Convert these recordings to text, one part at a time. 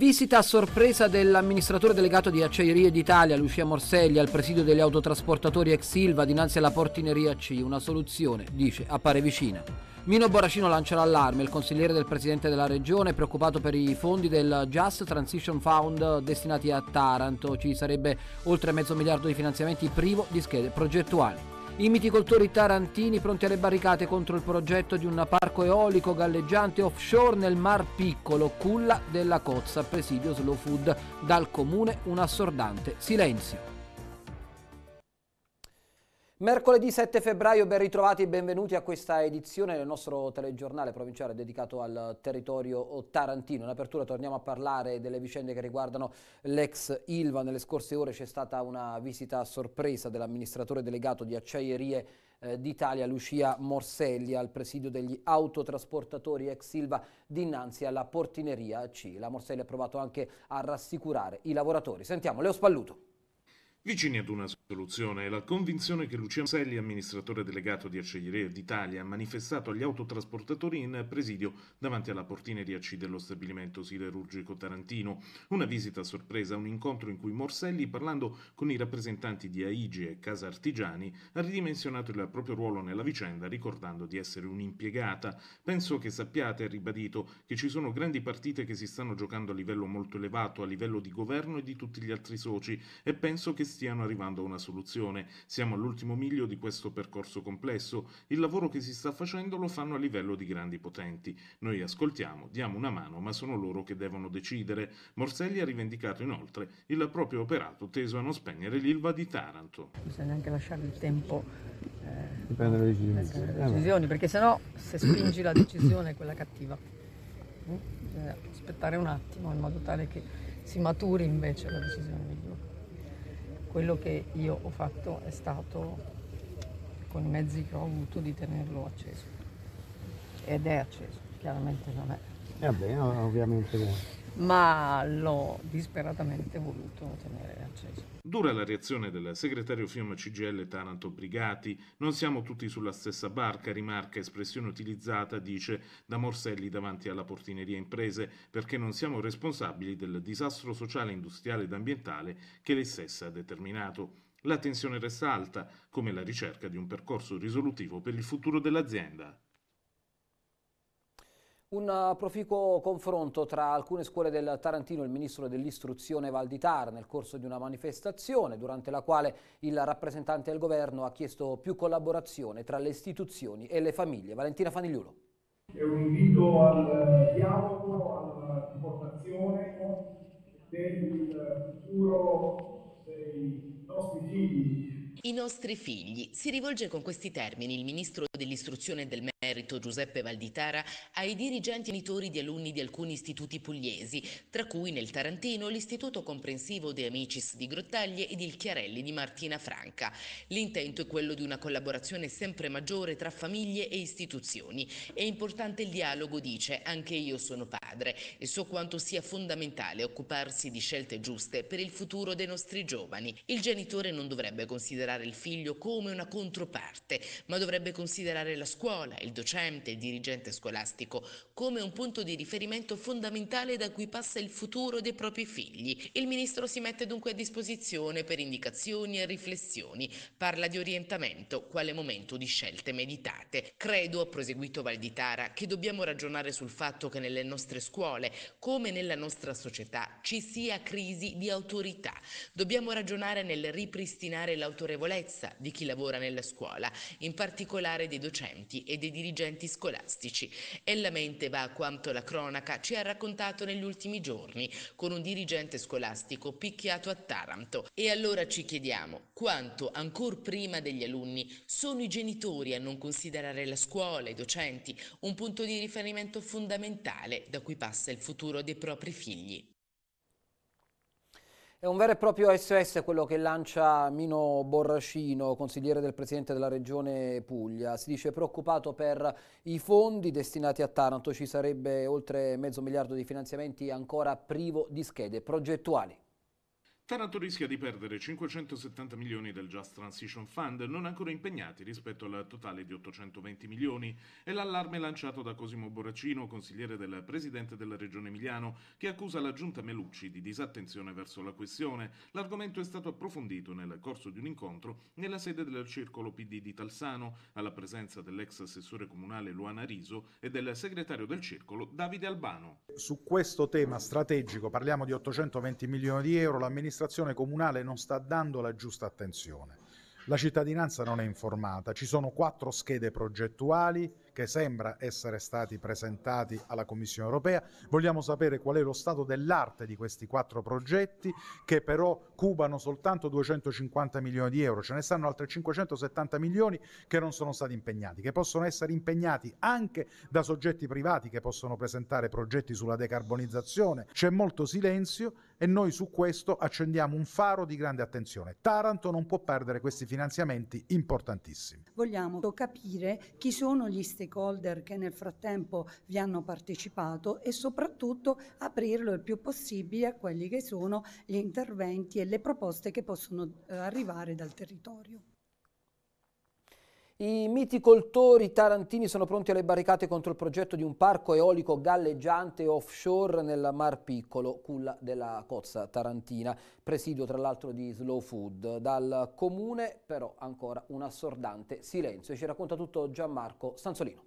Visita a sorpresa dell'amministratore delegato di Acciaierie d'Italia, Lucia Morselli, al presidio degli autotrasportatori ex Silva dinanzi alla portineria C. Una soluzione, dice, appare vicina. Mino Boracino lancia l'allarme, il consigliere del presidente della regione è preoccupato per i fondi del Just Transition Fund destinati a Taranto. Ci sarebbe oltre mezzo miliardo di finanziamenti privo di schede progettuali. I miticoltori tarantini pronti alle barricate contro il progetto di un parco eolico galleggiante offshore nel Mar Piccolo, culla della Cozza, presidio Slow Food. Dal comune un assordante silenzio. Mercoledì 7 febbraio, ben ritrovati e benvenuti a questa edizione del nostro telegiornale provinciale dedicato al territorio tarantino. In apertura torniamo a parlare delle vicende che riguardano l'ex Ilva. Nelle scorse ore c'è stata una visita a sorpresa dell'amministratore delegato di Acciaierie eh, d'Italia Lucia Morselli al presidio degli autotrasportatori ex Ilva dinanzi alla portineria C. La Morselli ha provato anche a rassicurare i lavoratori. Sentiamo Leo Spalluto. Vicini ad una soluzione è la convinzione che Luciano Selli, amministratore delegato di Acciaierie d'Italia, ha manifestato agli autotrasportatori in presidio davanti alla portina di C dello stabilimento siderurgico tarantino. Una visita a sorpresa, un incontro in cui Morselli, parlando con i rappresentanti di Aigi e Casa Artigiani, ha ridimensionato il proprio ruolo nella vicenda ricordando di essere un'impiegata. Penso che sappiate, ha ribadito, che ci sono grandi partite che si stanno giocando a livello molto elevato, a livello di governo e di tutti gli altri soci e penso che stiano arrivando a una soluzione. Siamo all'ultimo miglio di questo percorso complesso. Il lavoro che si sta facendo lo fanno a livello di grandi potenti. Noi ascoltiamo, diamo una mano, ma sono loro che devono decidere. Morselli ha rivendicato inoltre il proprio operato teso a non spegnere l'Ilva di Taranto. Bisogna anche lasciare il tempo eh, di prendere le decisioni, eh, decisioni perché sennò se spingi la decisione è quella cattiva. Eh, bisogna aspettare un attimo in modo tale che si maturi invece la decisione migliore. Quello che io ho fatto è stato, con i mezzi che ho avuto, di tenerlo acceso. Ed è acceso, chiaramente non è. Eh beh, ovviamente no ma l'ho disperatamente voluto tenere acceso. Dura la reazione del segretario FIOM CGL Taranto Brigati. Non siamo tutti sulla stessa barca, rimarca, espressione utilizzata, dice, da Morselli davanti alla portineria imprese, perché non siamo responsabili del disastro sociale, industriale ed ambientale che lei stessa ha determinato. La tensione resta alta, come la ricerca di un percorso risolutivo per il futuro dell'azienda. Un eh, proficuo confronto tra alcune scuole del Tarantino e il ministro dell'istruzione Valditar nel corso di una manifestazione durante la quale il rappresentante del governo ha chiesto più collaborazione tra le istituzioni e le famiglie. Valentina Fanigliulo. È un invito al dialogo, alla riportazione del futuro dei nostri figli. I nostri figli si rivolge con questi termini il ministro dell'istruzione del merito Giuseppe Valditara ai dirigenti genitori di alunni di alcuni istituti pugliesi, tra cui nel Tarantino l'Istituto Comprensivo De Amicis di Grottaglie ed il Chiarelli di Martina Franca. L'intento è quello di una collaborazione sempre maggiore tra famiglie e istituzioni. È importante il dialogo, dice, anche io sono padre e so quanto sia fondamentale occuparsi di scelte giuste per il futuro dei nostri giovani. Il genitore non dovrebbe considerare il figlio come una controparte, ma dovrebbe considerare considerare la scuola, il docente, il dirigente scolastico come un punto di riferimento fondamentale da cui passa il futuro dei propri figli. Il ministro si mette dunque a disposizione per indicazioni e riflessioni, parla di orientamento, quale momento di scelte meditate. Credo, ha proseguito Valditara, che dobbiamo ragionare sul fatto che nelle nostre scuole, come nella nostra società, ci sia crisi di autorità. Dobbiamo ragionare nel ripristinare l'autorevolezza di chi lavora nella scuola, in particolare dei docenti e dei dirigenti scolastici. E la mente va a quanto la cronaca ci ha raccontato negli ultimi giorni con un dirigente scolastico picchiato a Taranto. E allora ci chiediamo quanto, ancor prima degli alunni, sono i genitori a non considerare la scuola, i docenti, un punto di riferimento fondamentale da cui passa il futuro dei propri figli. È un vero e proprio SS quello che lancia Mino Borracino, consigliere del Presidente della Regione Puglia. Si dice preoccupato per i fondi destinati a Taranto, ci sarebbe oltre mezzo miliardo di finanziamenti ancora privo di schede progettuali. Taranto rischia di perdere 570 milioni del Just Transition Fund non ancora impegnati rispetto al totale di 820 milioni. È l'allarme lanciato da Cosimo Boracino, consigliere del presidente della regione Emiliano, che accusa la giunta Melucci di disattenzione verso la questione. L'argomento è stato approfondito nel corso di un incontro nella sede del circolo PD di Talsano, alla presenza dell'ex assessore comunale Luana Riso e del segretario del circolo Davide Albano. Su questo tema strategico parliamo di 820 milioni di euro, l'amministrazione l'amministrazione comunale non sta dando la giusta attenzione. La cittadinanza non è informata, ci sono quattro schede progettuali che sembra essere stati presentati alla Commissione europea. Vogliamo sapere qual è lo stato dell'arte di questi quattro progetti che però cubano soltanto 250 milioni di euro, ce ne stanno altri 570 milioni che non sono stati impegnati, che possono essere impegnati anche da soggetti privati che possono presentare progetti sulla decarbonizzazione. C'è molto silenzio e noi su questo accendiamo un faro di grande attenzione. Taranto non può perdere questi finanziamenti importantissimi. Vogliamo capire chi sono gli stessi stakeholder che nel frattempo vi hanno partecipato e soprattutto aprirlo il più possibile a quelli che sono gli interventi e le proposte che possono eh, arrivare dal territorio. I miticoltori tarantini sono pronti alle barricate contro il progetto di un parco eolico galleggiante offshore nel Mar Piccolo, culla della Cozza Tarantina, presidio tra l'altro di Slow Food. Dal comune però ancora un assordante silenzio. ci racconta tutto Gianmarco Sanzolino.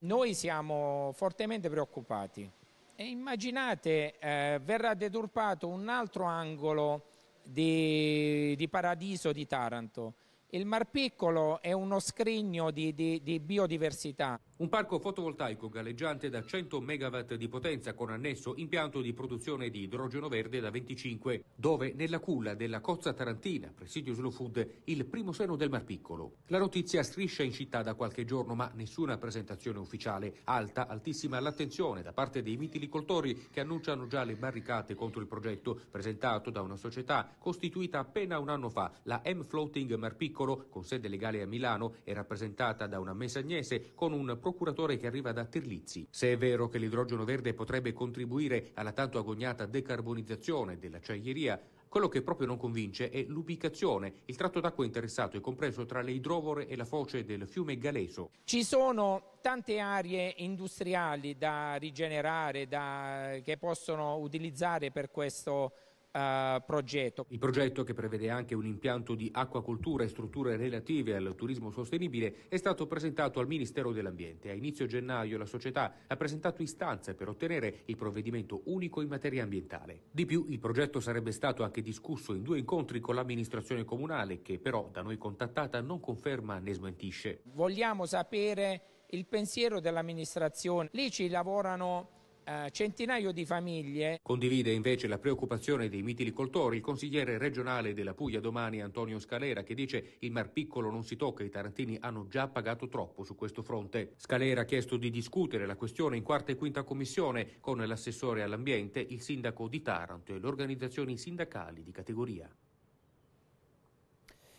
Noi siamo fortemente preoccupati e immaginate eh, verrà deturpato un altro angolo di, di paradiso di Taranto il Mar Piccolo è uno scrigno di, di, di biodiversità. Un parco fotovoltaico galleggiante da 100 MW di potenza con annesso impianto di produzione di idrogeno verde da 25, dove nella culla della Cozza Tarantina, presidio Slow Food, il primo seno del Mar Piccolo. La notizia striscia in città da qualche giorno, ma nessuna presentazione ufficiale. Alta, altissima l'attenzione da parte dei mitilicoltori che annunciano già le barricate contro il progetto presentato da una società costituita appena un anno fa, la M Floating Mar Piccolo, con sede legale a Milano e rappresentata da una messa agnese con un progetto procuratore che arriva da Terlizzi. Se è vero che l'idrogeno verde potrebbe contribuire alla tanto agognata decarbonizzazione dell'acciaieria, quello che proprio non convince è l'ubicazione. Il tratto d'acqua interessato è compreso tra le idrovore e la foce del fiume Galeso. Ci sono tante aree industriali da rigenerare, da... che possono utilizzare per questo eh, progetto. Il progetto, che prevede anche un impianto di acquacoltura e strutture relative al turismo sostenibile, è stato presentato al Ministero dell'Ambiente. A inizio gennaio la società ha presentato istanze per ottenere il provvedimento unico in materia ambientale. Di più, il progetto sarebbe stato anche discusso in due incontri con l'amministrazione comunale, che però da noi contattata non conferma né smentisce. Vogliamo sapere il pensiero dell'amministrazione. Lì ci lavorano eh, centinaio di famiglie. Condivide invece la preoccupazione dei mitilicoltori il consigliere regionale della Puglia domani Antonio Scalera che dice il Mar Piccolo non si tocca, i tarantini hanno già pagato troppo su questo fronte. Scalera ha chiesto di discutere la questione in quarta e quinta commissione con l'assessore all'ambiente, il sindaco di Taranto e le organizzazioni sindacali di categoria.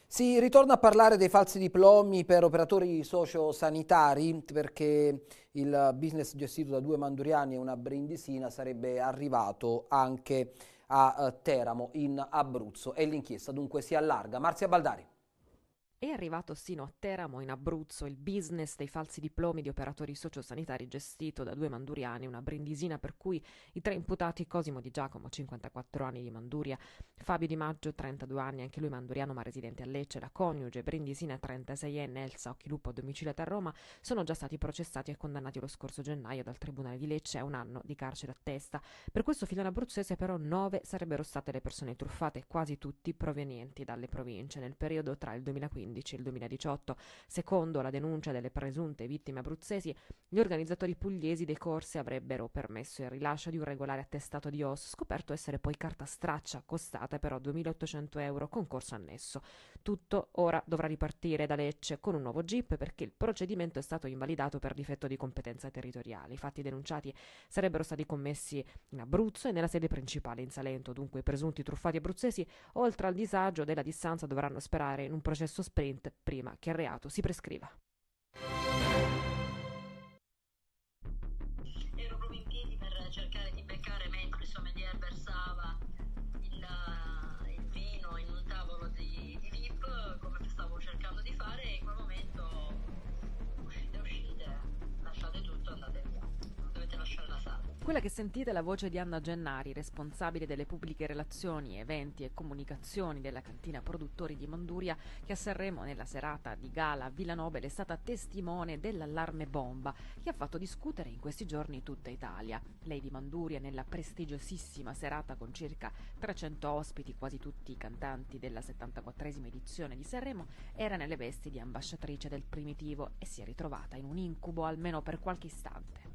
Si ritorna a parlare dei falsi diplomi per operatori sociosanitari perché il business gestito da due manduriani e una brindisina sarebbe arrivato anche a eh, Teramo in Abruzzo e l'inchiesta dunque si allarga. Marzia Baldari. È arrivato sino a Teramo, in Abruzzo, il business dei falsi diplomi di operatori sociosanitari gestito da due manduriani, una brindisina per cui i tre imputati Cosimo Di Giacomo, 54 anni di Manduria, Fabio Di Maggio, 32 anni, anche lui manduriano ma residente a Lecce, la coniuge brindisina 36enne Elsa Occhilupo, domiciliata a Roma, sono già stati processati e condannati lo scorso gennaio dal Tribunale di Lecce a un anno di carcere a testa. Per questo filone abruzzese però nove sarebbero state le persone truffate, quasi tutti provenienti dalle province, nel periodo tra il 2015 2015 e il 2018. Secondo la denuncia delle presunte vittime abruzzesi, gli organizzatori pugliesi dei corsi avrebbero permesso il rilascio di un regolare attestato di OS, scoperto essere poi carta straccia, costata però 2.800 euro con corso annesso. Tutto ora dovrà ripartire da Lecce con un nuovo GIP perché il procedimento è stato invalidato per difetto di competenza territoriale. I fatti denunciati sarebbero stati commessi in Abruzzo e nella sede principale in Salento, dunque i presunti truffati abruzzesi, oltre al disagio della distanza, dovranno sperare in un processo sprint prima che il reato si prescriva. Quella che sentite è la voce di Anna Gennari, responsabile delle pubbliche relazioni, eventi e comunicazioni della cantina produttori di Manduria, che a Sanremo nella serata di gala a Villa Nobile è stata testimone dell'allarme bomba che ha fatto discutere in questi giorni tutta Italia. Lei di Manduria nella prestigiosissima serata con circa 300 ospiti, quasi tutti i cantanti della 74esima edizione di Sanremo, era nelle vesti di ambasciatrice del primitivo e si è ritrovata in un incubo almeno per qualche istante.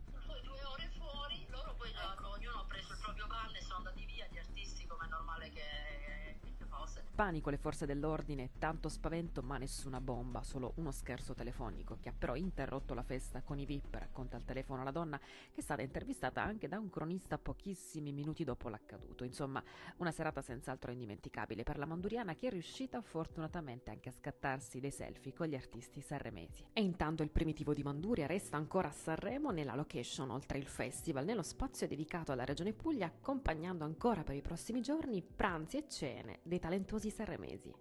panico le forze dell'ordine, tanto spavento ma nessuna bomba, solo uno scherzo telefonico che ha però interrotto la festa con i VIP, racconta al telefono la donna che è stata intervistata anche da un cronista pochissimi minuti dopo l'accaduto. Insomma, una serata senz'altro indimenticabile per la manduriana che è riuscita fortunatamente anche a scattarsi dei selfie con gli artisti sanremesi. E intanto il primitivo di Manduria resta ancora a Sanremo nella location oltre il festival, nello spazio dedicato alla Regione Puglia, accompagnando ancora per i prossimi giorni pranzi e cene dei talentuosi sanremesi.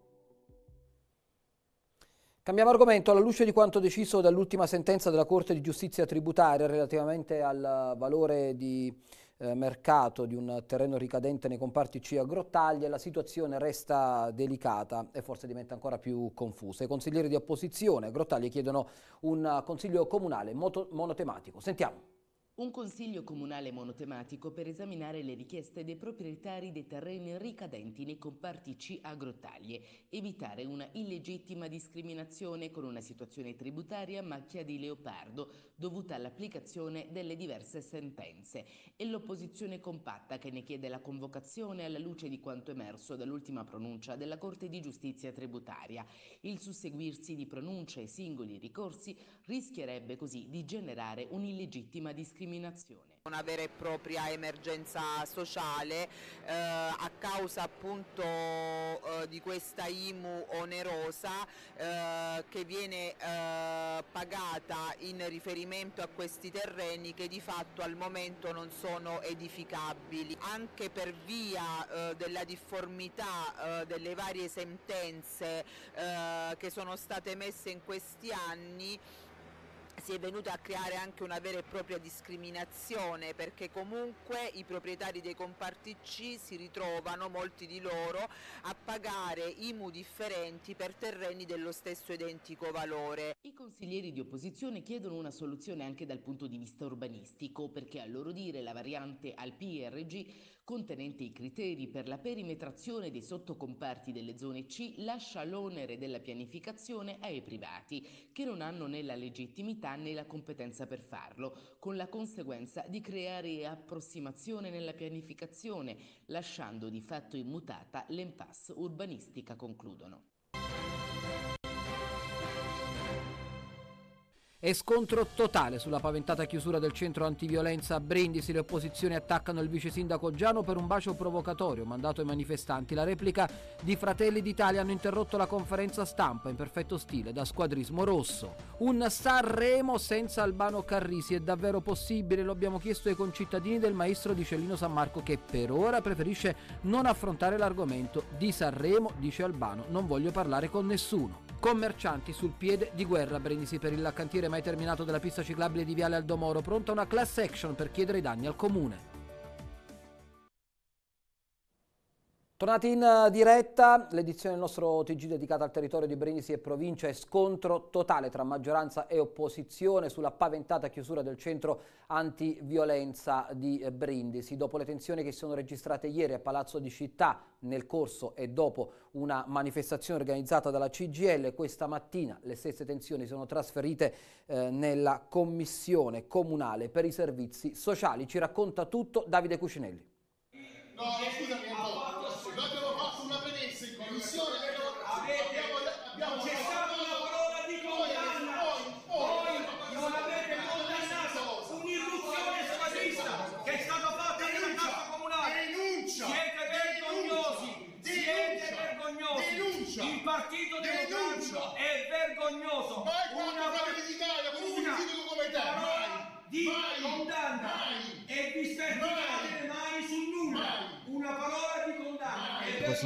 Cambiamo argomento alla luce di quanto deciso dall'ultima sentenza della Corte di giustizia tributaria relativamente al valore di eh, mercato di un terreno ricadente nei comparti C a Grottaglie, la situazione resta delicata e forse diventa ancora più confusa. I consiglieri di opposizione a Grottaglie chiedono un eh, consiglio comunale monotematico. Sentiamo. Un consiglio comunale monotematico per esaminare le richieste dei proprietari dei terreni ricadenti nei comparti C agrottaglie, evitare una illegittima discriminazione con una situazione tributaria macchia di leopardo dovuta all'applicazione delle diverse sentenze e l'opposizione compatta che ne chiede la convocazione alla luce di quanto emerso dall'ultima pronuncia della Corte di Giustizia tributaria. Il susseguirsi di pronunce e singoli ricorsi rischierebbe così di generare un'illegittima discriminazione discriminazione. Una vera e propria emergenza sociale eh, a causa appunto eh, di questa IMU onerosa eh, che viene eh, pagata in riferimento a questi terreni che di fatto al momento non sono edificabili. Anche per via eh, della difformità eh, delle varie sentenze che sono state messe in questi anni si è venuta a creare anche una vera e propria discriminazione perché comunque i proprietari dei comparti C si ritrovano, molti di loro, a pagare IMU differenti per terreni dello stesso identico valore. I consiglieri di opposizione chiedono una soluzione anche dal punto di vista urbanistico perché a loro dire la variante al PRG contenente i criteri per la perimetrazione dei sottocomparti delle zone C lascia l'onere della pianificazione ai privati che non hanno né la legittimità anni la competenza per farlo, con la conseguenza di creare approssimazione nella pianificazione, lasciando di fatto immutata l'impasse urbanistica, concludono. e scontro totale sulla paventata chiusura del centro antiviolenza a Brindisi. Le opposizioni attaccano il vice sindaco Giano per un bacio provocatorio mandato ai manifestanti. La replica di Fratelli d'Italia hanno interrotto la conferenza stampa in perfetto stile da squadrismo rosso. Un Sanremo senza Albano Carrisi è davvero possibile? Lo abbiamo chiesto ai concittadini del maestro di Cellino San Marco che per ora preferisce non affrontare l'argomento di Sanremo, dice Albano, non voglio parlare con nessuno commercianti sul piede di guerra. Brindisi per il cantiere mai terminato della pista ciclabile di Viale Aldomoro. Pronta una class action per chiedere i danni al comune. Tornati in eh, diretta, l'edizione del nostro TG dedicata al territorio di Brindisi e provincia è scontro totale tra maggioranza e opposizione sulla paventata chiusura del centro antiviolenza di Brindisi. Dopo le tensioni che si sono registrate ieri a Palazzo di Città nel corso e dopo una manifestazione organizzata dalla CGL, questa mattina le stesse tensioni sono trasferite eh, nella Commissione Comunale per i Servizi Sociali. Ci racconta tutto Davide Cucinelli. No, scusami, no.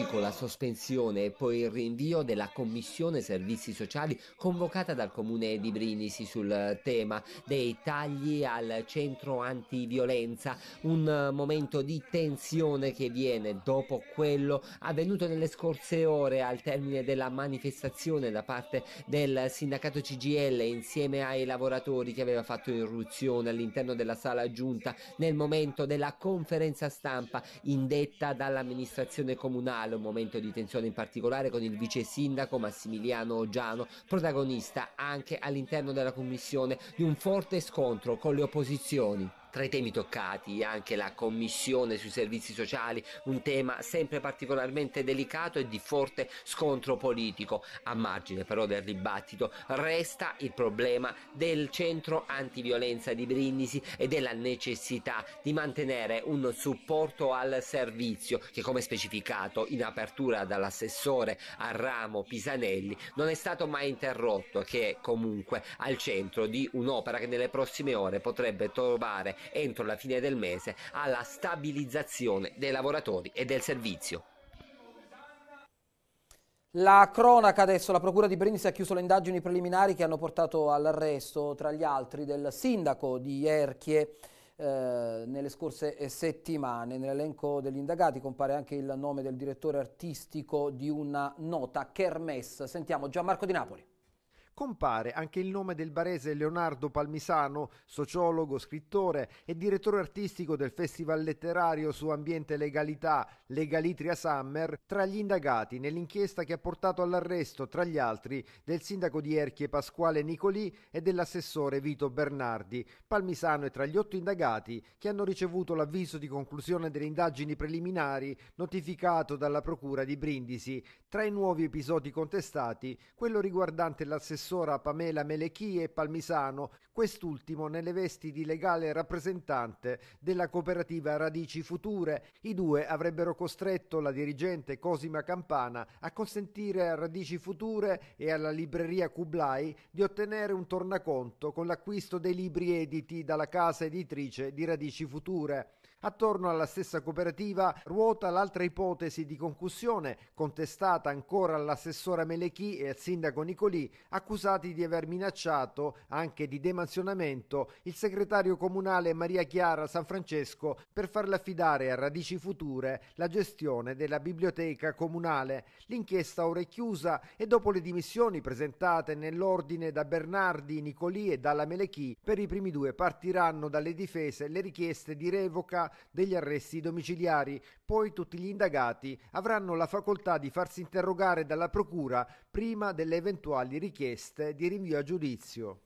così con la sospensione e poi il rinvio della Commissione Servizi Sociali convocata dal Comune di Brinisi sul tema dei tagli al centro antiviolenza, un momento di tensione che viene dopo quello avvenuto nelle scorse ore al termine della manifestazione da parte del sindacato CGL insieme ai lavoratori che aveva fatto irruzione all'interno della sala giunta nel momento della conferenza stampa indetta dall'amministrazione comunale locale, un momento di tensione in particolare con il vice sindaco Massimiliano Oggiano, protagonista anche all'interno della commissione di un forte scontro con le opposizioni tra i temi toccati anche la Commissione sui servizi sociali, un tema sempre particolarmente delicato e di forte scontro politico. A margine però del dibattito resta il problema del centro antiviolenza di Brindisi e della necessità di mantenere un supporto al servizio che come specificato in apertura dall'assessore a ramo Pisanelli non è stato mai interrotto che è comunque al centro di un'opera che nelle prossime ore potrebbe trovare entro la fine del mese alla stabilizzazione dei lavoratori e del servizio. La cronaca adesso, la Procura di Brindisi ha chiuso le indagini preliminari che hanno portato all'arresto, tra gli altri, del sindaco di Erchie eh, nelle scorse settimane. Nell'elenco degli indagati compare anche il nome del direttore artistico di una nota kermesse. Sentiamo Gianmarco Di Napoli compare anche il nome del barese Leonardo Palmisano, sociologo, scrittore e direttore artistico del Festival Letterario su Ambiente Legalità, Legalitria Summer, tra gli indagati nell'inchiesta che ha portato all'arresto, tra gli altri, del sindaco di Erchie Pasquale Nicolì e dell'assessore Vito Bernardi. Palmisano è tra gli otto indagati che hanno ricevuto l'avviso di conclusione delle indagini preliminari notificato dalla Procura di Brindisi. Tra i nuovi episodi contestati, quello riguardante l'assessore l'assessora Pamela Melechi e Palmisano, quest'ultimo nelle vesti di legale rappresentante della cooperativa Radici Future. I due avrebbero costretto la dirigente Cosima Campana a consentire a Radici Future e alla libreria Kublai di ottenere un tornaconto con l'acquisto dei libri editi dalla casa editrice di Radici Future. Attorno alla stessa cooperativa ruota l'altra ipotesi di concussione, contestata ancora all'assessora Melechi e al sindaco Nicolì, accusati di aver minacciato, anche di demansionamento, il segretario comunale Maria Chiara San Francesco per farle affidare a Radici Future la gestione della biblioteca comunale. L'inchiesta ora è chiusa e dopo le dimissioni presentate nell'ordine da Bernardi, Nicolì e dalla Melechi, per i primi due partiranno dalle difese le richieste di revoca degli arresti domiciliari. Poi tutti gli indagati avranno la facoltà di farsi interrogare dalla Procura prima delle eventuali richieste di rinvio a giudizio.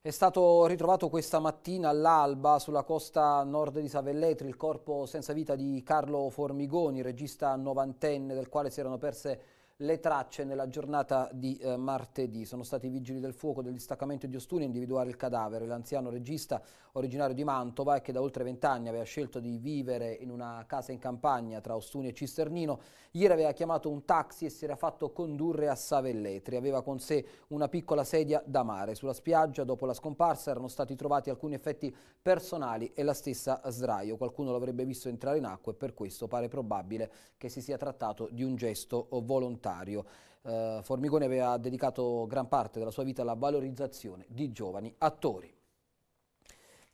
È stato ritrovato questa mattina all'alba sulla costa nord di Savelletri il corpo senza vita di Carlo Formigoni, regista novantenne del quale si erano perse le tracce nella giornata di eh, martedì. Sono stati i vigili del fuoco del distaccamento di Ostuni a individuare il cadavere. L'anziano regista originario di Mantova e che da oltre vent'anni aveva scelto di vivere in una casa in campagna tra Ostuni e Cisternino, ieri aveva chiamato un taxi e si era fatto condurre a Savelletri. Aveva con sé una piccola sedia da mare. Sulla spiaggia, dopo la scomparsa, erano stati trovati alcuni effetti personali e la stessa sdraio. Qualcuno l'avrebbe visto entrare in acqua e per questo pare probabile che si sia trattato di un gesto volontario volontario. Eh, Formigoni aveva dedicato gran parte della sua vita alla valorizzazione di giovani attori.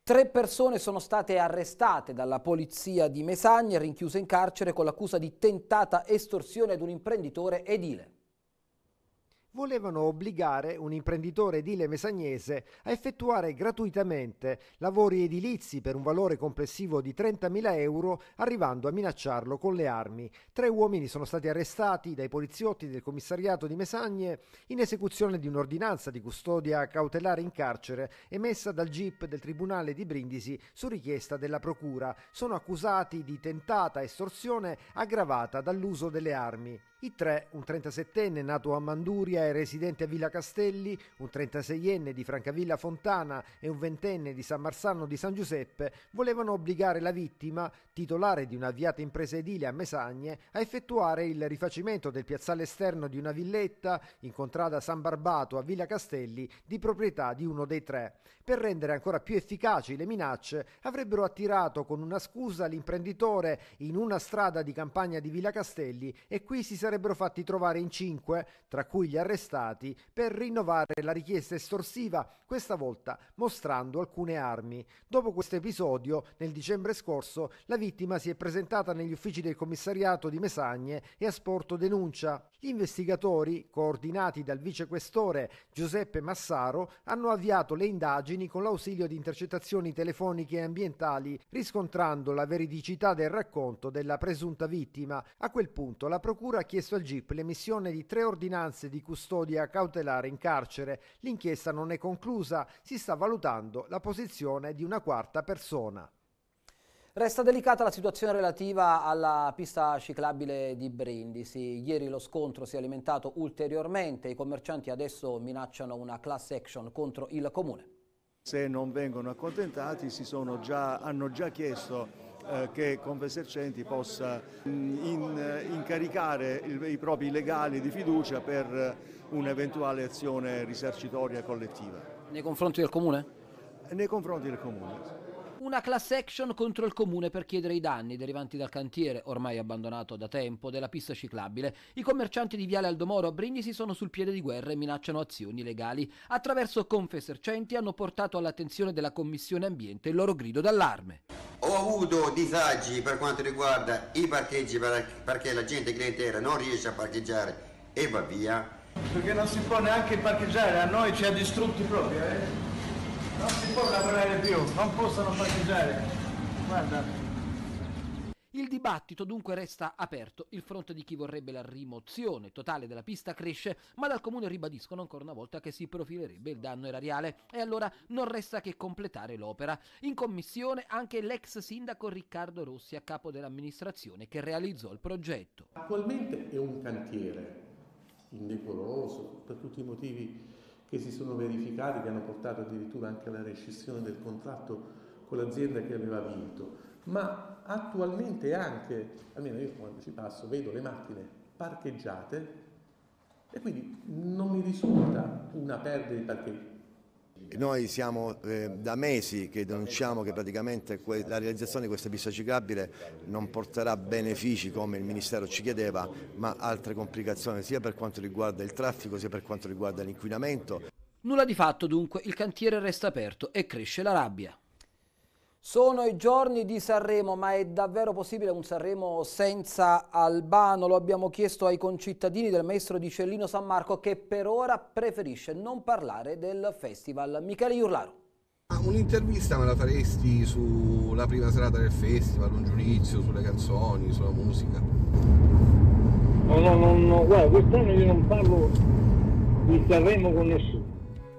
Tre persone sono state arrestate dalla polizia di Mesagne, rinchiuse in carcere con l'accusa di tentata estorsione ad un imprenditore edile volevano obbligare un imprenditore edile mesagnese a effettuare gratuitamente lavori edilizi per un valore complessivo di 30.000 euro, arrivando a minacciarlo con le armi. Tre uomini sono stati arrestati dai poliziotti del commissariato di Mesagne in esecuzione di un'ordinanza di custodia cautelare in carcere emessa dal GIP del Tribunale di Brindisi su richiesta della Procura. Sono accusati di tentata estorsione aggravata dall'uso delle armi. I tre, un 37enne nato a Manduria e residente a Villa Castelli, un 36enne di Francavilla Fontana e un ventenne di San Marsano di San Giuseppe, volevano obbligare la vittima, titolare di un'avviata impresa edile a Mesagne, a effettuare il rifacimento del piazzale esterno di una villetta in contrada San Barbato a Villa Castelli di proprietà di uno dei tre. Per rendere ancora più efficaci le minacce, avrebbero attirato con una scusa l'imprenditore in una strada di campagna di Villa Castelli e qui si sarebbe sarebbero fatti trovare in cinque, tra cui gli arrestati, per rinnovare la richiesta estorsiva, questa volta mostrando alcune armi. Dopo questo episodio, nel dicembre scorso, la vittima si è presentata negli uffici del commissariato di Mesagne e ha sporto denuncia. Gli investigatori, coordinati dal vicequestore Giuseppe Massaro, hanno avviato le indagini con l'ausilio di intercettazioni telefoniche e ambientali, riscontrando la veridicità del racconto della presunta vittima. A quel punto la procura ha chiesto chiesto al GIP l'emissione di tre ordinanze di custodia cautelare in carcere. L'inchiesta non è conclusa, si sta valutando la posizione di una quarta persona. Resta delicata la situazione relativa alla pista ciclabile di Brindisi. Ieri lo scontro si è alimentato ulteriormente, i commercianti adesso minacciano una class action contro il comune. Se non vengono accontentati già, hanno già chiesto eh, che Confesercenti possa mm, in, eh, incaricare il, i propri legali di fiducia per eh, un'eventuale azione risarcitoria collettiva. Nei confronti del Comune? Nei confronti del Comune. Una class action contro il comune per chiedere i danni derivanti dal cantiere, ormai abbandonato da tempo, della pista ciclabile. I commercianti di Viale Aldomoro a Brindisi sono sul piede di guerra e minacciano azioni legali. Attraverso Confesercenti hanno portato all'attenzione della Commissione Ambiente il loro grido d'allarme ho avuto disagi per quanto riguarda i parcheggi perché la gente clientela non riesce a parcheggiare e va via. Perché non si può neanche parcheggiare, a noi ci ha distrutti proprio, eh? Non si può lavorare più, non possono parcheggiare. Guarda. Il dibattito dunque resta aperto, il fronte di chi vorrebbe la rimozione totale della pista cresce, ma dal comune ribadiscono ancora una volta che si profilerebbe il danno erariale e allora non resta che completare l'opera. In commissione anche l'ex sindaco Riccardo Rossi a capo dell'amministrazione che realizzò il progetto. Attualmente è un cantiere indecoroso per tutti i motivi che si sono verificati che hanno portato addirittura anche alla rescissione del contratto con l'azienda che aveva vinto ma attualmente anche, almeno io quando ci passo, vedo le macchine parcheggiate e quindi non mi risulta una perdita di parcheggio. Noi siamo eh, da mesi che denunciamo che praticamente la realizzazione di questa pista ciclabile non porterà benefici come il Ministero ci chiedeva, ma altre complicazioni sia per quanto riguarda il traffico sia per quanto riguarda l'inquinamento. Nulla di fatto dunque, il cantiere resta aperto e cresce la rabbia. Sono i giorni di Sanremo, ma è davvero possibile un Sanremo senza Albano? Lo abbiamo chiesto ai concittadini del maestro di Cellino San Marco che per ora preferisce non parlare del festival. Michele Iurlaro. Un'intervista me la faresti sulla prima serata del festival, un giudizio sulle canzoni, sulla musica? No, no, no, no. guarda, quest'anno io non parlo di Sanremo con nessuno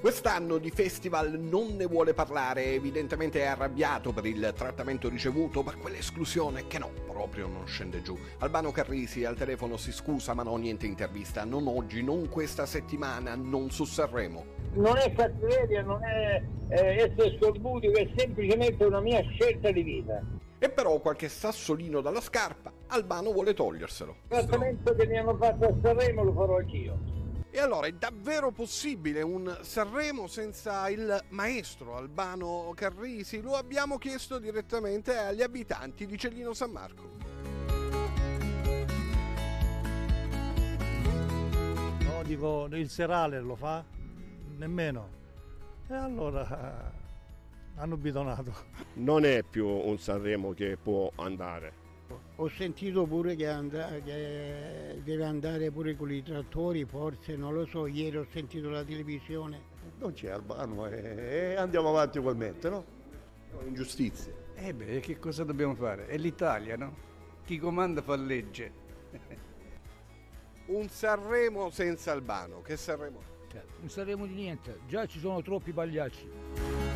Quest'anno di festival non ne vuole parlare, evidentemente è arrabbiato per il trattamento ricevuto, ma quell'esclusione che no, proprio non scende giù. Albano Carrisi al telefono si scusa ma no niente intervista, non oggi, non questa settimana, non su Sanremo. Non è cattiveria, non è eh, essere scorbutico, è semplicemente una mia scelta di vita. E però qualche sassolino dalla scarpa, Albano vuole toglierselo. Il trattamento che mi hanno fatto a Sanremo lo farò anch'io. E allora è davvero possibile un Sanremo senza il maestro Albano Carrisi? Lo abbiamo chiesto direttamente agli abitanti di Cellino San Marco. No, dico, il serale lo fa? Nemmeno. E allora hanno bidonato. Non è più un Sanremo che può andare ho sentito pure che, and- che, deve andare pure con i trattori, forse, non lo so, ieri ho sentito la televisione. Non c'è Albano e eh, eh, andiamo avanti ugualmente, no? Ingiustizia. un'ingiustizia. E eh beh, che cosa dobbiamo fare? È l'Italia, no? Chi comanda fa legge. un Sanremo senza Albano, che Sanremo? Cioè, non saremo di niente, già ci sono troppi pagliacci.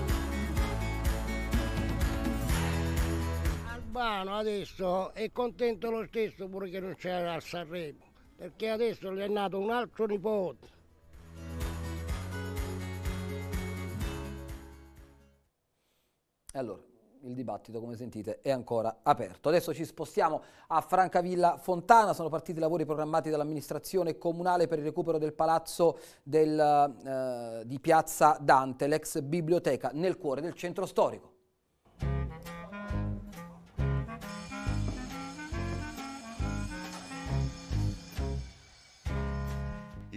Urbano adesso è contento lo stesso pure che non c'era a Sanremo, perché adesso gli è nato un altro nipote. Allora, il dibattito, come sentite, è ancora aperto. Adesso ci spostiamo a Francavilla Fontana. Sono partiti i lavori programmati dall'amministrazione comunale per il recupero del palazzo del, eh, di Piazza Dante, l'ex biblioteca, nel cuore del centro storico.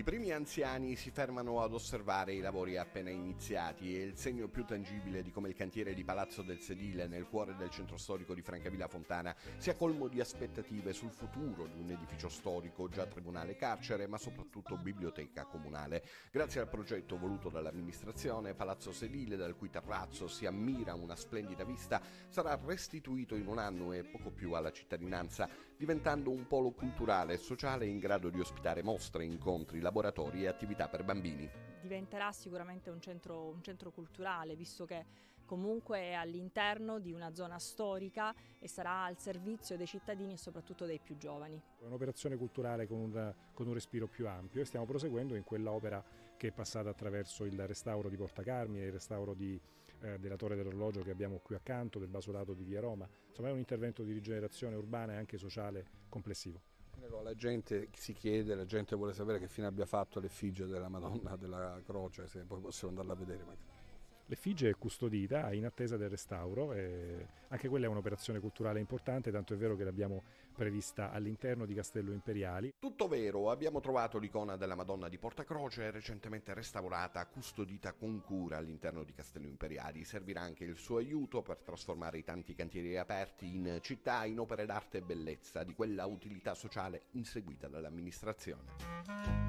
I primi anziani si fermano ad osservare i lavori appena iniziati e il segno più tangibile di come il cantiere di Palazzo del Sedile nel cuore del centro storico di Francavilla Fontana sia colmo di aspettative sul futuro di un edificio storico già tribunale carcere ma soprattutto biblioteca comunale. Grazie al progetto voluto dall'amministrazione, Palazzo Sedile dal cui terrazzo si ammira una splendida vista sarà restituito in un anno e poco più alla cittadinanza diventando un polo culturale e sociale in grado di ospitare mostre, incontri, laboratori e attività per bambini. Diventerà sicuramente un centro, un centro culturale, visto che comunque è all'interno di una zona storica e sarà al servizio dei cittadini e soprattutto dei più giovani. È un'operazione culturale con un, con un respiro più ampio e stiamo proseguendo in quell'opera che è passata attraverso il restauro di Porta Carmine, il restauro di eh, della Torre dell'Orologio che abbiamo qui accanto, del Basolato di Via Roma. Insomma è un intervento di rigenerazione urbana e anche sociale complessivo. La gente si chiede, la gente vuole sapere che fine abbia fatto l'effigie della Madonna della Croce, se poi possiamo andarla a vedere magari. L'effigie è custodita in attesa del restauro, anche quella è un'operazione culturale importante, tanto è vero che l'abbiamo prevista all'interno di Castello Imperiali. Tutto vero, abbiamo trovato l'icona della Madonna di Porta Croce, recentemente restaurata, custodita con cura all'interno di Castello Imperiali. Servirà anche il suo aiuto per trasformare i tanti cantieri aperti in città in opere d'arte e bellezza, di quella utilità sociale inseguita dall'amministrazione.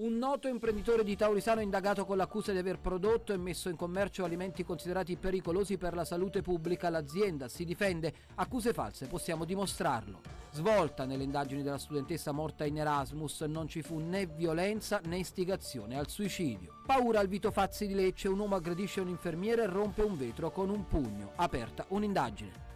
Un noto imprenditore di Taurisano indagato con l'accusa di aver prodotto e messo in commercio alimenti considerati pericolosi per la salute pubblica. L'azienda si difende. Accuse false, possiamo dimostrarlo. Svolta nelle indagini della studentessa morta in Erasmus, non ci fu né violenza né istigazione al suicidio. Paura al Vito Fazzi di Lecce, un uomo aggredisce un infermiere e rompe un vetro con un pugno. Aperta un'indagine.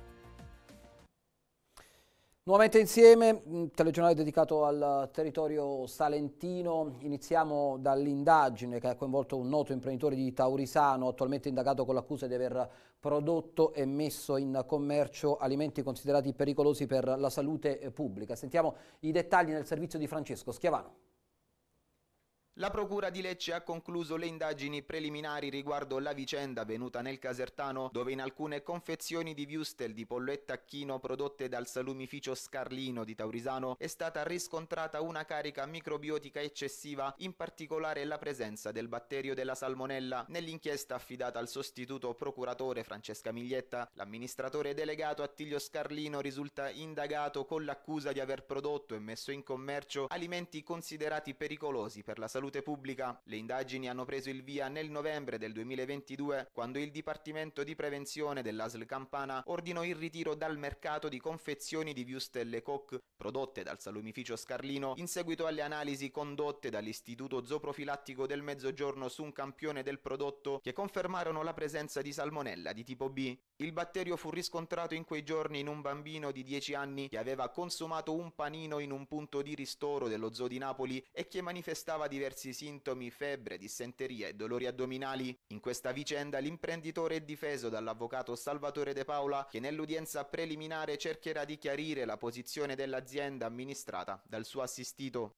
Nuovamente insieme, telegiornale dedicato al territorio salentino, iniziamo dall'indagine che ha coinvolto un noto imprenditore di Taurisano, attualmente indagato con l'accusa di aver prodotto e messo in commercio alimenti considerati pericolosi per la salute pubblica. Sentiamo i dettagli nel servizio di Francesco Schiavano. La Procura di Lecce ha concluso le indagini preliminari riguardo la vicenda avvenuta nel Casertano, dove in alcune confezioni di Viustel di pollo e tacchino prodotte dal salumificio Scarlino di Taurisano è stata riscontrata una carica microbiotica eccessiva, in particolare la presenza del batterio della salmonella. Nell'inchiesta affidata al sostituto procuratore Francesca Miglietta, l'amministratore delegato Attilio Scarlino risulta indagato con l'accusa di aver prodotto e messo in commercio alimenti considerati pericolosi per la salute salute pubblica. Le indagini hanno preso il via nel novembre del 2022 quando il Dipartimento di Prevenzione dell'ASL Campana ordinò il ritiro dal mercato di confezioni di Viustelle Koch prodotte dal salumificio Scarlino in seguito alle analisi condotte dall'Istituto Zooprofilattico del Mezzogiorno su un campione del prodotto che confermarono la presenza di salmonella di tipo B. Il batterio fu riscontrato in quei giorni in un bambino di 10 anni che aveva consumato un panino in un punto di ristoro dello zoo di Napoli e che manifestava diversi diversi sintomi, febbre, dissenteria e dolori addominali. In questa vicenda l'imprenditore è difeso dall'avvocato Salvatore De Paola che nell'udienza preliminare cercherà di chiarire la posizione dell'azienda amministrata dal suo assistito.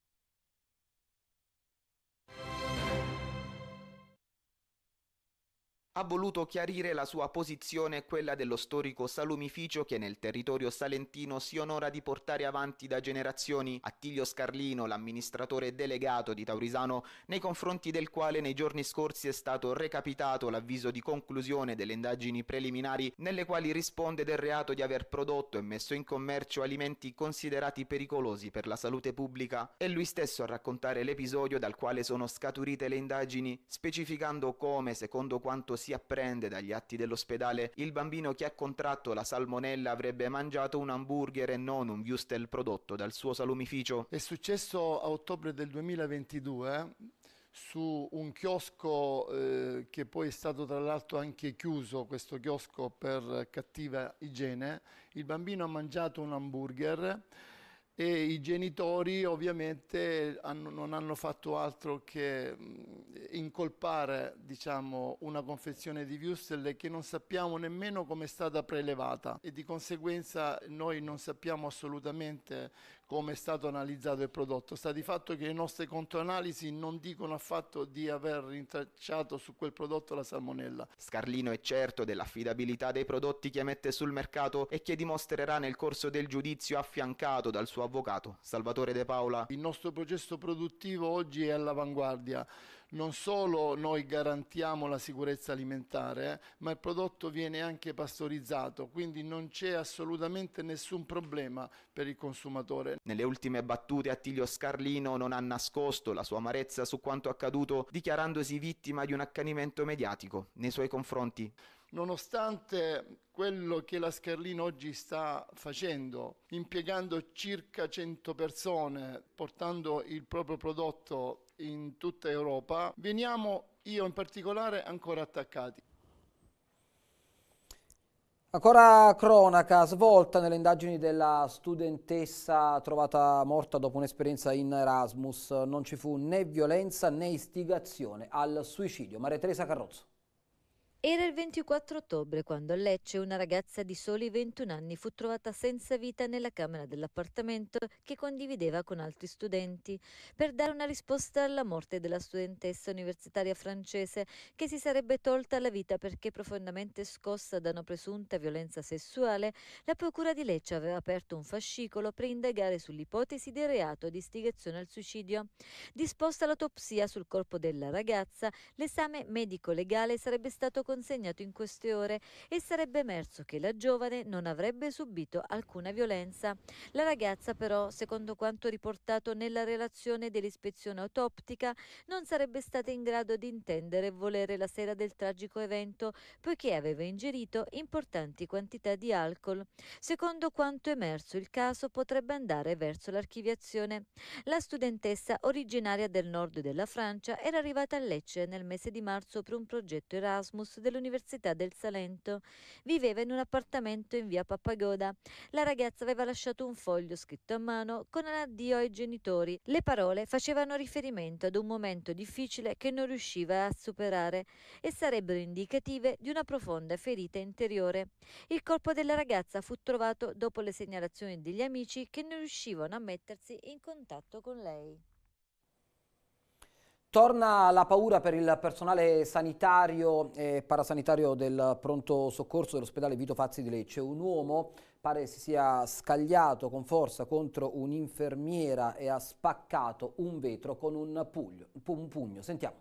ha voluto chiarire la sua posizione e quella dello storico salumificio che nel territorio salentino si onora di portare avanti da generazioni Attilio Scarlino, l'amministratore delegato di Taurisano, nei confronti del quale nei giorni scorsi è stato recapitato l'avviso di conclusione delle indagini preliminari nelle quali risponde del reato di aver prodotto e messo in commercio alimenti considerati pericolosi per la salute pubblica. È lui stesso a raccontare l'episodio dal quale sono scaturite le indagini, specificando come, secondo quanto si si apprende dagli atti dell'ospedale, il bambino che ha contratto la salmonella avrebbe mangiato un hamburger e non un Wustel prodotto dal suo salumificio. È successo a ottobre del 2022 eh, su un chiosco eh, che poi è stato tra l'altro anche chiuso, questo chiosco per cattiva igiene, il bambino ha mangiato un hamburger e i genitori ovviamente hanno, non hanno fatto altro che incolpare diciamo, una confezione di Wüstel che non sappiamo nemmeno come è stata prelevata e di conseguenza noi non sappiamo assolutamente come è stato analizzato il prodotto. Sta di fatto che le nostre controanalisi non dicono affatto di aver rintracciato su quel prodotto la salmonella. Scarlino è certo dell'affidabilità dei prodotti che mette sul mercato e che dimostrerà nel corso del giudizio affiancato dal suo avvocato Salvatore De Paola. Il nostro processo produttivo oggi è all'avanguardia non solo noi garantiamo la sicurezza alimentare, eh, ma il prodotto viene anche pastorizzato, quindi non c'è assolutamente nessun problema per il consumatore. Nelle ultime battute Attilio Scarlino non ha nascosto la sua amarezza su quanto accaduto, dichiarandosi vittima di un accanimento mediatico nei suoi confronti. Nonostante quello che la Scarlino oggi sta facendo, impiegando circa 100 persone, portando il proprio prodotto in tutta Europa, veniamo io in particolare ancora attaccati. Ancora cronaca svolta nelle indagini della studentessa trovata morta dopo un'esperienza in Erasmus. Non ci fu né violenza né istigazione al suicidio. Maria Teresa Carrozzo. Era il 24 ottobre quando a Lecce una ragazza di soli 21 anni fu trovata senza vita nella camera dell'appartamento che condivideva con altri studenti per dare una risposta alla morte della studentessa universitaria francese che si sarebbe tolta la vita perché profondamente scossa da una presunta violenza sessuale, la procura di Lecce aveva aperto un fascicolo per indagare sull'ipotesi del reato di istigazione al suicidio. Disposta l'autopsia sul corpo della ragazza, l'esame medico-legale sarebbe stato considerato consegnato in queste ore e sarebbe emerso che la giovane non avrebbe subito alcuna violenza. La ragazza però, secondo quanto riportato nella relazione dell'ispezione autoptica, non sarebbe stata in grado di intendere e volere la sera del tragico evento poiché aveva ingerito importanti quantità di alcol. Secondo quanto emerso il caso potrebbe andare verso l'archiviazione. La studentessa originaria del nord della Francia era arrivata a Lecce nel mese di marzo per un progetto Erasmus dell'Università del Salento. Viveva in un appartamento in via Pappagoda. La ragazza aveva lasciato un foglio scritto a mano con un addio ai genitori. Le parole facevano riferimento ad un momento difficile che non riusciva a superare e sarebbero indicative di una profonda ferita interiore. Il corpo della ragazza fu trovato dopo le segnalazioni degli amici che non riuscivano a mettersi in contatto con lei. Torna la paura per il personale sanitario e parasanitario del pronto soccorso dell'ospedale Vito Fazzi di Lecce. Un uomo pare si sia scagliato con forza contro un'infermiera e ha spaccato un vetro con un, puglio, un pugno. Sentiamo.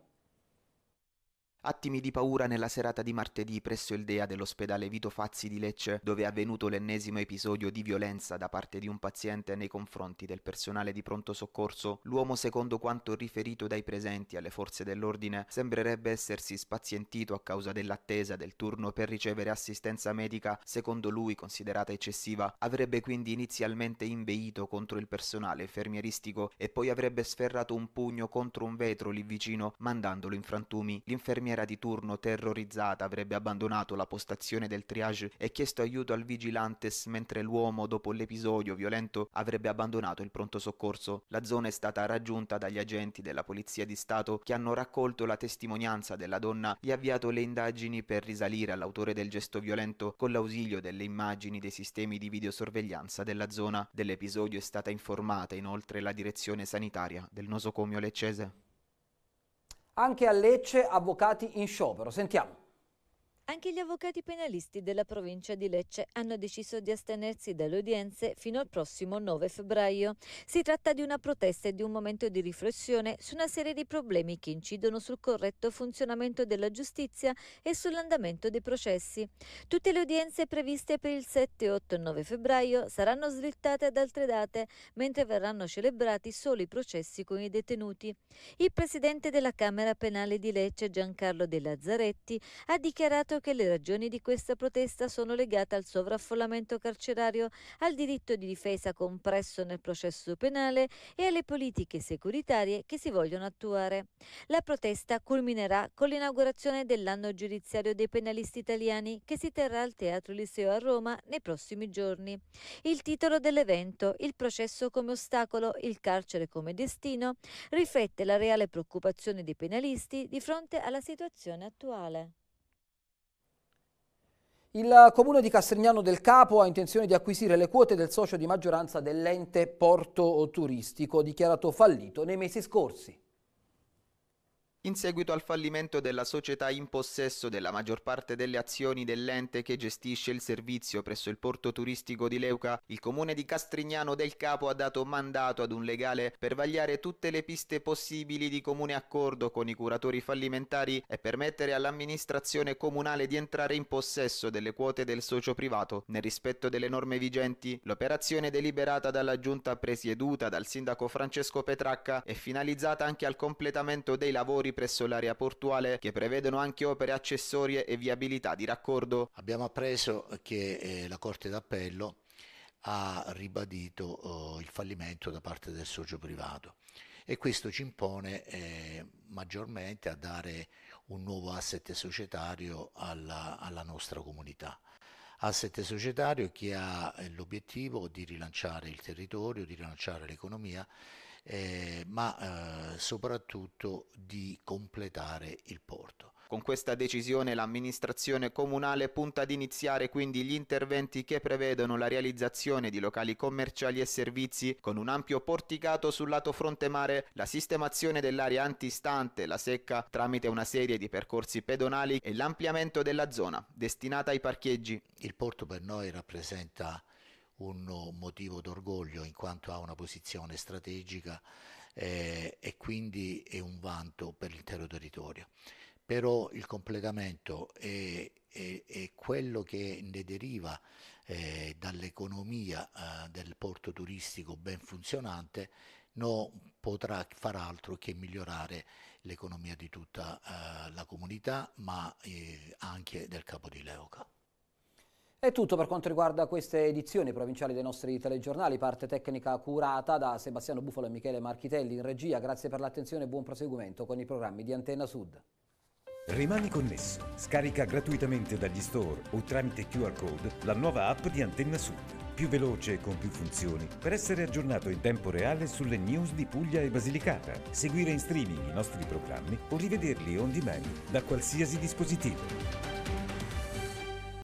Attimi di paura nella serata di martedì presso il DEA dell'ospedale Vito Fazzi di Lecce, dove è avvenuto l'ennesimo episodio di violenza da parte di un paziente nei confronti del personale di pronto soccorso, l'uomo, secondo quanto riferito dai presenti alle forze dell'ordine, sembrerebbe essersi spazientito a causa dell'attesa del turno per ricevere assistenza medica, secondo lui considerata eccessiva, avrebbe quindi inizialmente inveito contro il personale infermieristico e poi avrebbe sferrato un pugno contro un vetro lì vicino, mandandolo in frantumi. L'infermiere straniera di turno terrorizzata avrebbe abbandonato la postazione del triage e chiesto aiuto al vigilantes mentre l'uomo dopo l'episodio violento avrebbe abbandonato il pronto soccorso. La zona è stata raggiunta dagli agenti della Polizia di Stato che hanno raccolto la testimonianza della donna e avviato le indagini per risalire all'autore del gesto violento con l'ausilio delle immagini dei sistemi di videosorveglianza della zona. Dell'episodio è stata informata inoltre la direzione sanitaria del nosocomio leccese. Anche a Lecce avvocati in sciopero. Sentiamo. Anche gli avvocati penalisti della provincia di Lecce hanno deciso di astenersi dalle udienze fino al prossimo 9 febbraio. Si tratta di una protesta e di un momento di riflessione su una serie di problemi che incidono sul corretto funzionamento della giustizia e sull'andamento dei processi. Tutte le udienze previste per il 7, 8 e 9 febbraio saranno slittate ad altre date, mentre verranno celebrati solo i processi con i detenuti. Il presidente della Camera Penale di Lecce, Giancarlo De Lazzaretti, ha dichiarato sostenuto che le ragioni di questa protesta sono legate al sovraffollamento carcerario, al diritto di difesa compresso nel processo penale e alle politiche securitarie che si vogliono attuare. La protesta culminerà con l'inaugurazione dell'anno giudiziario dei penalisti italiani che si terrà al Teatro Liceo a Roma nei prossimi giorni. Il titolo dell'evento, Il processo come ostacolo, il carcere come destino, riflette la reale preoccupazione dei penalisti di fronte alla situazione attuale. Il comune di Castrignano del Capo ha intenzione di acquisire le quote del socio di maggioranza dell'ente porto turistico dichiarato fallito nei mesi scorsi in seguito al fallimento della società in possesso della maggior parte delle azioni dell'ente che gestisce il servizio presso il porto turistico di Leuca, il comune di Castrignano del Capo ha dato mandato ad un legale per vagliare tutte le piste possibili di comune accordo con i curatori fallimentari e permettere all'amministrazione comunale di entrare in possesso delle quote del socio privato nel rispetto delle norme vigenti. L'operazione deliberata dalla giunta presieduta dal sindaco Francesco Petracca è finalizzata anche al completamento dei lavori presso l'area portuale che prevedono anche opere accessorie e viabilità di raccordo. Abbiamo appreso che eh, la Corte d'Appello ha ribadito eh, il fallimento da parte del socio privato e questo ci impone eh, maggiormente a dare un nuovo asset societario alla, alla nostra comunità. Asset societario che ha eh, l'obiettivo di rilanciare il territorio, di rilanciare l'economia eh, ma eh, soprattutto di completare il porto. Con questa decisione l'amministrazione comunale punta ad iniziare quindi gli interventi che prevedono la realizzazione di locali commerciali e servizi con un ampio porticato sul lato fronte mare, la sistemazione dell'area antistante la secca tramite una serie di percorsi pedonali e l'ampliamento della zona destinata ai parcheggi. Il porto per noi rappresenta un motivo d'orgoglio in quanto ha una posizione strategica eh, e quindi è un vanto per l'intero territorio. Però il completamento è, è, è quello che ne deriva eh, dall'economia eh, del porto turistico ben funzionante non potrà far altro che migliorare l'economia di tutta eh, la comunità ma eh, anche del Capo di Leuca. È tutto per quanto riguarda queste edizioni provinciali dei nostri telegiornali, parte tecnica curata da Sebastiano Bufalo e Michele Marchitelli in regia. Grazie per l'attenzione e buon proseguimento con i programmi di Antenna Sud. Rimani connesso, scarica gratuitamente dagli store o tramite QR code la nuova app di Antenna Sud, più veloce e con più funzioni, per essere aggiornato in tempo reale sulle news di Puglia e Basilicata, seguire in streaming i nostri programmi o rivederli on demand da qualsiasi dispositivo.